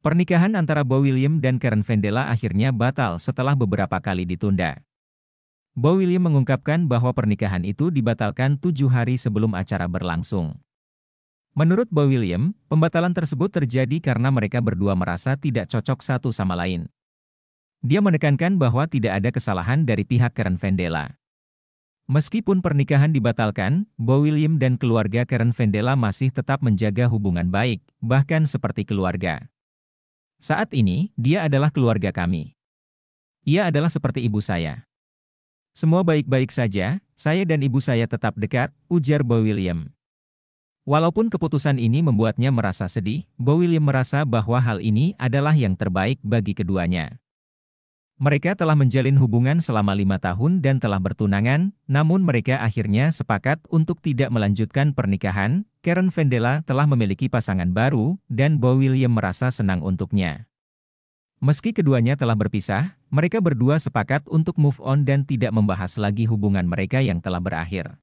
Pernikahan antara Bo William dan Karen Vendela akhirnya batal setelah beberapa kali ditunda. Bo William mengungkapkan bahwa pernikahan itu dibatalkan tujuh hari sebelum acara berlangsung. Menurut Bo William, pembatalan tersebut terjadi karena mereka berdua merasa tidak cocok satu sama lain. Dia menekankan bahwa tidak ada kesalahan dari pihak Karen Vendela. Meskipun pernikahan dibatalkan, Bo William dan keluarga Karen Vendela masih tetap menjaga hubungan baik, bahkan seperti keluarga. Saat ini, dia adalah keluarga kami. Ia adalah seperti ibu saya. Semua baik-baik saja, saya dan ibu saya tetap dekat, ujar Bo William. Walaupun keputusan ini membuatnya merasa sedih, Bo William merasa bahwa hal ini adalah yang terbaik bagi keduanya. Mereka telah menjalin hubungan selama lima tahun dan telah bertunangan, namun mereka akhirnya sepakat untuk tidak melanjutkan pernikahan, Karen Vendela telah memiliki pasangan baru, dan Bo William merasa senang untuknya. Meski keduanya telah berpisah, mereka berdua sepakat untuk move on dan tidak membahas lagi hubungan mereka yang telah berakhir.